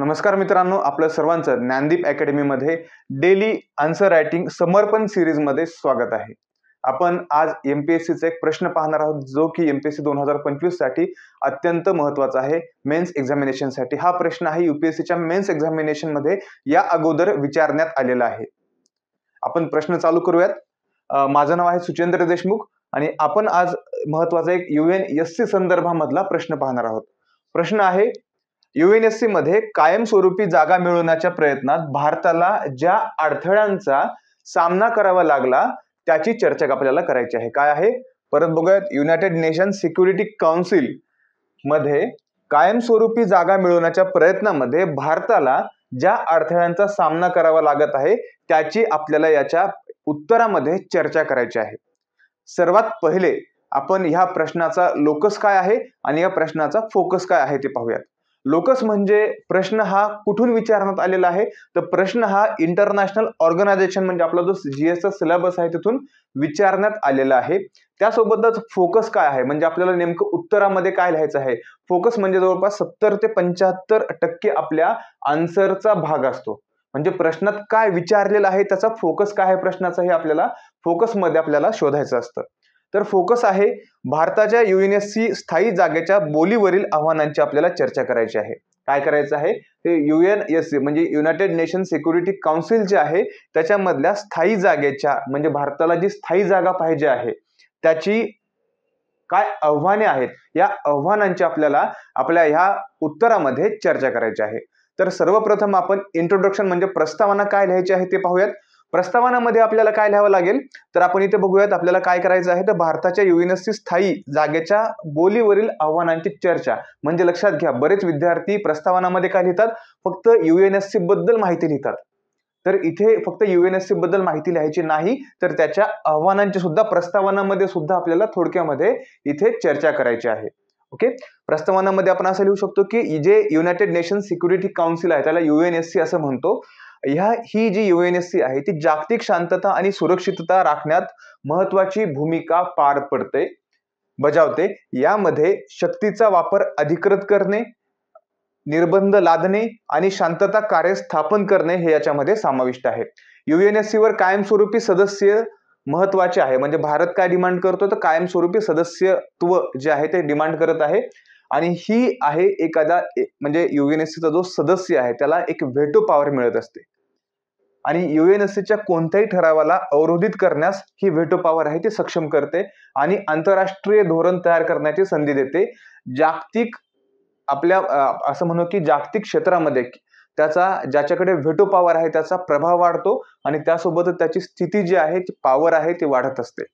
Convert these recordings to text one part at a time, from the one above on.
नमस्कार मित्रांनो आपलं सर्वांचं ज्ञानदीप अकॅडमीमध्ये डेली आन्सर रायटिंग समर्पण सिरीजमध्ये स्वागत आहे आपण आज एम पी एस सीचा एक प्रश्न पाहणार आहोत जो की एम पी एस सी दोन हजार पंचवीससाठी अत्यंत महत्त्वाचा आहे मेन्स एक्झामिनेशनसाठी हा प्रश्न आहे यू पी एस सीच्या मेन्स एक्झामिनेशनमध्ये या अगोदर विचारण्यात आलेला आहे आपण प्रश्न चालू करूयात माझं नाव आहे सुचेंद्र देशमुख आणि आपण आज महत्त्वाचा एक यू एन एस सी संदर्भामधला प्रश्न पाहणार आहोत प्रश्न आहे युएनएससी मध्ये कायमस्वरूपी जागा मिळवण्याच्या प्रयत्नात भारताला ज्या अडथळ्यांचा सामना करावा लागला त्याची चर्चा आपल्याला करायची आहे काय आहे परत बघूयात युनायटेड नेशन सिक्युरिटी काउन्सिल मध्ये कायमस्वरूपी जागा मिळवण्याच्या प्रयत्नामध्ये भारताला ज्या अडथळ्यांचा सामना करावा लागत आहे त्याची आपल्याला याच्या उत्तरामध्ये चर्चा करायची आहे सर्वात पहिले आपण ह्या प्रश्नाचा लोकस काय आहे आणि या प्रश्नाचा फोकस काय आहे ते पाहूयात लोकस म्हणजे प्रश्न हा कुठून विचारण्यात आलेला आहे तर प्रश्न हा इंटरनॅशनल ऑर्गनायझेशन म्हणजे आपला जो जी चा सिलेबस आहे तिथून विचारण्यात आलेला आहे त्यासोबतच फोकस काय आहे म्हणजे आपल्याला नेमकं उत्तरामध्ये काय लिहायचं आहे फोकस म्हणजे जवळपास सत्तर ते पंच्याहत्तर टक्के आपल्या आन्सरचा भाग असतो म्हणजे प्रश्नात काय विचारलेलं आहे त्याचा फोकस काय आहे प्रश्नाचा हे आपल्याला फोकसमध्ये आपल्याला शोधायचं असतं तर फोकस आहे भारताच्या यू एन एस सी स्थायी जागेच्या बोलीवरील आव्हानांची आपल्याला चर्चा करायची आहे काय करायचं आहे ते यू एन एस सी म्हणजे युनायटेड नेशन सिक्युरिटी काउन्सिल जे आहे त्याच्यामधल्या स्थायी जागेच्या म्हणजे भारताला जी स्थायी जागा पाहिजे आहे त्याची काय आव्हाने आहेत या आव्हानांची आपल्याला आपल्या ह्या उत्तरामध्ये चर्चा करायची आहे तर सर्वप्रथम आपण इंट्रोडक्शन म्हणजे प्रस्तावना काय लिहायची आहे ते पाहूयात प्रस्तावनामध्ये आपल्याला काय लिहावं लागेल तर आपण इथे बघूयात आपल्याला काय करायचं आहे तर भारताच्या युएनएससी स्थायी जागेच्या बोलीवरील आव्हानांची चर्चा म्हणजे लक्षात घ्या बरेच विद्यार्थी प्रस्तावनामध्ये काय लिहितात फक्त युएनएससी बद्दल माहिती लिहितात तर इथे फक्त युएनएससी बद्दल माहिती लिहायची नाही तर त्याच्या आव्हानांची सुद्धा प्रस्तावनामध्ये सुद्धा आपल्याला थोडक्यामध्ये इथे चर्चा करायची आहे ओके प्रस्तावनामध्ये आपण असं लिहू शकतो की जे युनायटेड नेशन सिक्युरिटी काउन्सिल आहे त्याला युएनएससी असं म्हणतो ह्या ही जी यू एन एस सी आहे ती जागतिक शांतता आणि सुरक्षितता राखण्यात महत्वाची भूमिका पार पडते बजावते यामध्ये शक्तीचा वापर अधिकृत करणे निर्बंध लादणे आणि शांतता कार्य स्थापन करणे हे याच्यामध्ये समाविष्ट आहे युएनएससी वर कायमस्वरूपी सदस्य महत्वाचे आहे म्हणजे भारत काय डिमांड करतो तर कायमस्वरूपी सदस्यत्व जे आहे ते डिमांड करत आहे आणि ही आहे एखादा म्हणजे युएनएससीचा जो सदस्य आहे त्याला एक व्हेटो पॉवर मिळत असते आणि युएनएससीच्या कोणत्याही ठरावाला अवरोधित करण्यास ही व्हेटो पॉवर आहे ती सक्षम करते आणि आंतरराष्ट्रीय धोरण तयार करण्याची संधी देते जागतिक आपल्या असं म्हणू की जागतिक क्षेत्रामध्ये त्याचा ज्याच्याकडे व्हेटो पॉवर आहे त्याचा प्रभाव वाढतो आणि त्यासोबतच त्याची स्थिती जी आहे ती पॉवर आहे ती वाढत असते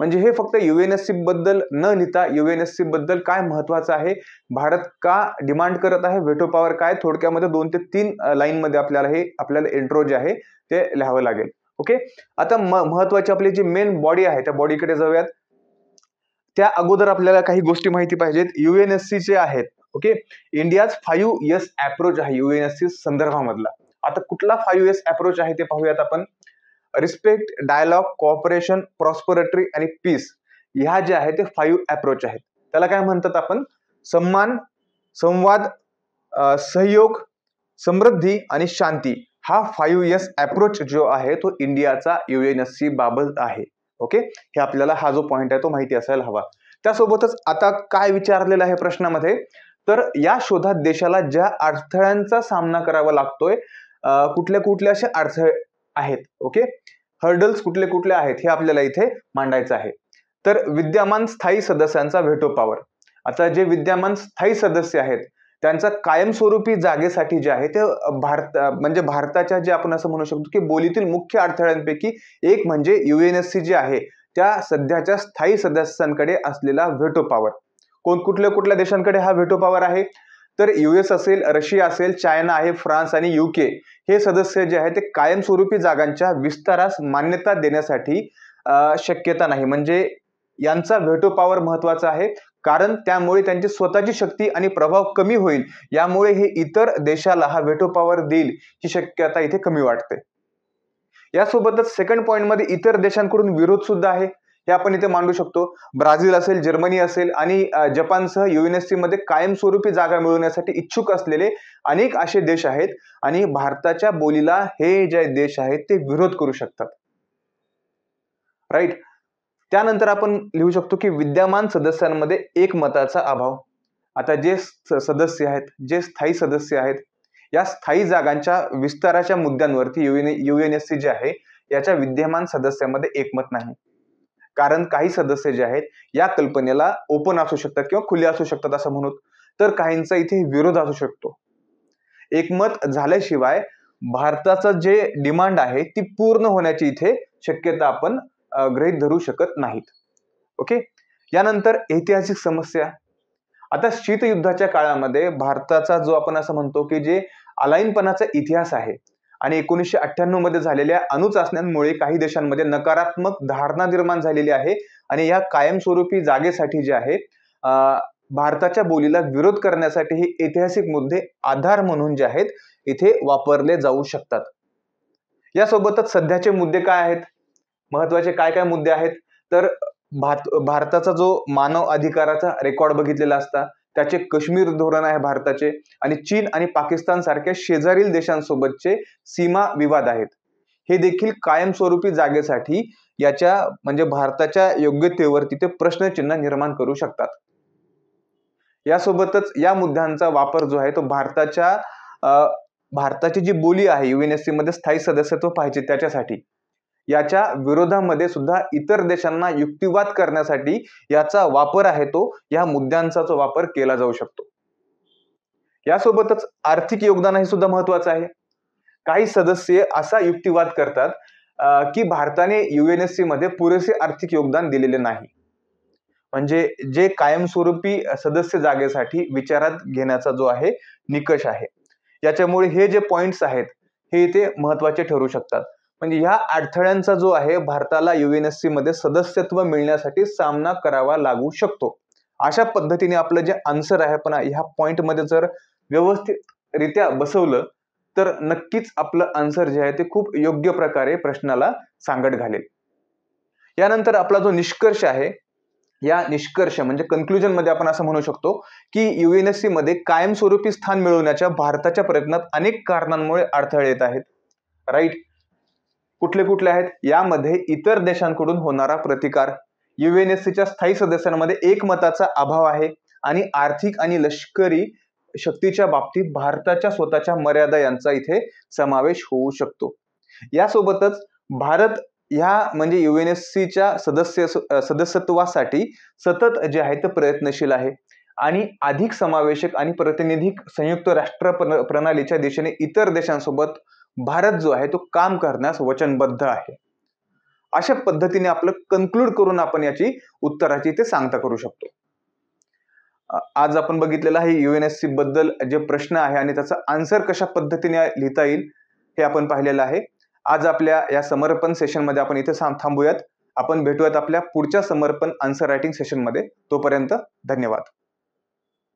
म्हणजे हे फक्त युएनएससी बद्दल न लिहिता युएनएससी बद्दल काय महत्वाचं आहे भारत का डिमांड करत आहे व्हेटो पॉवर काय थोडक्यामध्ये दोन ते तीन मध्ये आपल्याला हे आपल्याला इंट्रो जे आहे ते लिहावं लागेल ओके आता म महत्वाची आपली जी मेन बॉडी आहे त्या बॉडीकडे जाऊयात त्या अगोदर आपल्याला काही गोष्टी माहिती पाहिजेत युएनएससी चे आहेत okay India's five S approach आहे युएनएससी संदर्भामधला आता कुठला फाईव्ह एस अप्रोच आहे ते पाहूयात आपण रिस्पेक्ट डायलॉग कॉपरेशन प्रॉस्परेटरी आणि पीस ह्या ज्या आहेत ते फाईव्ह अप्रोच आहेत त्याला काय म्हणतात आपण सम्मान संवाद सहयोग समृद्धी आणि शांती हा फाईव्ह एस अप्रोच जो आहे तो इंडियाचा यू एन एस सी बाबत आहे ओके हे आपल्याला हा जो पॉईंट आहे तो माहिती असायला हवा त्यासोबतच आता काय विचारलेलं आहे प्रश्नामध्ये तर या शोधात देशाला ज्या अडथळ्यांचा सामना करावा लागतोय कुठल्या कुठल्या अशा अडथळे आहेत ओके हर्डल्स कुठले कुठले आहेत हे आपल्याला इथे मांडायचं आहे तर विद्यमान स्थायी सदस्यांचा व्हेटो पॉवर आता जे विद्यमान स्थायी सदस्य आहेत त्यांचा कायमस्वरूपी जागेसाठी जे आहे ते भारत म्हणजे भारताच्या जे आपण असं म्हणू शकतो की बोलीतील मुख्य अडथळ्यांपैकी एक म्हणजे युएनएससी जे आहे त्या सध्याच्या स्थायी सदस्यांकडे असलेला व्हेटो पॉवर कोण कुठल्या कुठल्या देशांकडे हा व्हेटो पॉवर आहे तर यूएस असेल रशिया असेल चायना आहे फ्रान्स आणि युके हे सदस्य जे आहे ते कायमस्वरूपी जागांच्या विस्तारास मान्यता देण्यासाठी शक्यता नाही म्हणजे यांचा व्हेटो पॉवर महत्वाचा आहे कारण त्यामुळे त्यांची स्वतःची शक्ती आणि प्रभाव कमी होईल यामुळे हे इतर देशाला हा व्हेटो पॉवर देईल ही शक्यता इथे कमी वाटते यासोबतच सेकंड पॉईंटमध्ये इतर देशांकडून विरोध सुद्धा आहे हे आपण इथे मांडू शकतो ब्राझील असेल जर्मनी असेल आणि जपानसह युएनएससी मध्ये कायमस्वरूपी जागा मिळवण्यासाठी इच्छुक असलेले अनेक असे देश आहेत आणि भारताच्या बोलीला हे जे देश आहेत ते विरोध करू शकतात राईट त्यानंतर आपण लिहू शकतो की विद्यमान सदस्यांमध्ये एकमताचा अभाव आता जे सदस्य आहेत जे स्थायी सदस्य आहेत या स्थायी जागांच्या विस्ताराच्या मुद्द्यांवरती युएन युएनएससी जे आहे याच्या विद्यमान सदस्यांमध्ये एकमत नाही कारण काही सदस्य जे आहेत या कल्पनेला ओपन असू शकतात किंवा खुले असू शकतात असं म्हणूत तर काहींचा इथे विरोध असू शकतो एकमत झाल्याशिवाय भारताचं जे डिमांड आहे ती पूर्ण होण्याची इथे शक्यता आपण गृहीत धरू शकत नाहीत ओके यानंतर ऐतिहासिक समस्या आता शीतयुद्धाच्या काळामध्ये भारताचा जो आपण असं म्हणतो की जे अलाईनपणाचा इतिहास आहे आणि एकोणीसशे मध्ये झालेल्या अणुचाचण्यांमुळे काही देशांमध्ये नकारात्मक धारणा निर्माण झालेली आहे आणि या कायमस्वरूपी जागेसाठी जे आहे भारताच्या बोलीला विरोध करण्यासाठी हे ऐतिहासिक मुद्दे आधार म्हणून जे आहेत इथे वापरले जाऊ शकतात यासोबतच सध्याचे मुद्दे काय आहेत महत्वाचे काय काय मुद्दे आहेत तर भारत भारताचा जो मानव अधिकाराचा रेकॉर्ड बघितलेला असता त्याचे काश्मीर धोरण आहे भारताचे आणि चीन आणि पाकिस्तान सारख्या शेजारील देशांसोबतचे सीमा विवाद आहेत हे देखील कायमस्वरूपी जागेसाठी याच्या म्हणजे भारताच्या योग्यतेवर तिथे प्रश्नचिन्ह निर्माण करू शकतात यासोबतच या मुद्द्यांचा वापर जो आहे तो भारताच्या भारताची जी बोली आहे युएनएससी मध्ये स्थायी सदस्यत्व पाहिजे त्याच्यासाठी याच्या विरोधामध्ये सुद्धा इतर देशांना युक्तिवाद करण्यासाठी याचा वापर आहे तो या मुद्द्यांचा जो वापर केला जाऊ शकतो यासोबतच आर्थिक योगदान हे सुद्धा महत्वाचं आहे काही सदस्य असा युक्तिवाद करतात की भारताने युएनएससी मध्ये पुरेसे आर्थिक योगदान दिलेले नाही म्हणजे जे कायमस्वरूपी सदस्य जागेसाठी विचारात घेण्याचा जो आहे निकष आहे याच्यामुळे हे जे पॉइंट्स आहेत हे इथे महत्वाचे ठरू शकतात म्हणजे ह्या अडथळ्यांचा जो आहे भारताला युएनएससी मध्ये सदस्यत्व मिळण्यासाठी सामना करावा लागू शकतो अशा पद्धतीने आपलं जे आन्सर आहे पण ह्या पॉईंटमध्ये जर व्यवस्थितरित्या बसवलं तर नक्कीच आपलं आन्सर जे आहे ते खूप योग्य प्रकारे प्रश्नाला सांगड घालेल यानंतर आपला जो निष्कर्ष आहे या निष्कर्ष म्हणजे कन्क्लुजनमध्ये मध्ये आपण असं म्हणू शकतो की युएनएससी मध्ये कायमस्वरूपी स्थान मिळवण्याच्या भारताच्या प्रयत्नात अनेक कारणांमुळे अडथळे येत आहेत राईट कुठले कुठले आहेत यामध्ये इतर देशांकडून होणारा प्रतिकार युएनएससीच्या स्थायी सदस्यांमध्ये एकमताचा अभाव आहे आणि आर्थिक आणि लष्करी शक्तीच्या बाबतीत भारताच्या स्वतःच्या मर्यादा यांचा इथे समावेश होऊ शकतो यासोबतच भारत ह्या म्हणजे युएनएससीच्या सदस्य सदस्यत्वासाठी सतत जे आहे ते प्रयत्नशील आहे आणि अधिक समावेशक आणि प्रतिनिधिक संयुक्त राष्ट्र प्रणालीच्या दिशेने इतर देशांसोबत भारत जो आहे तो काम करण्यास वचनबद्ध आहे अशा पद्धतीने आपलं कन्क्लूड करून आपण याची उत्तराची इथे सांगता करू शकतो आज आपण बघितलेलं आहे युएनएससी बद्दल जे प्रश्न आहे आणि त्याचा आन्सर कशा पद्धतीने लिहिता येईल हे आपण पाहिलेलं आहे आज आपल्या या समर्पण सेशनमध्ये आपण इथे थांबूयात आपण भेटूयात आपल्या पुढच्या समर्पण आन्सर रायटिंग सेशनमध्ये तोपर्यंत धन्यवाद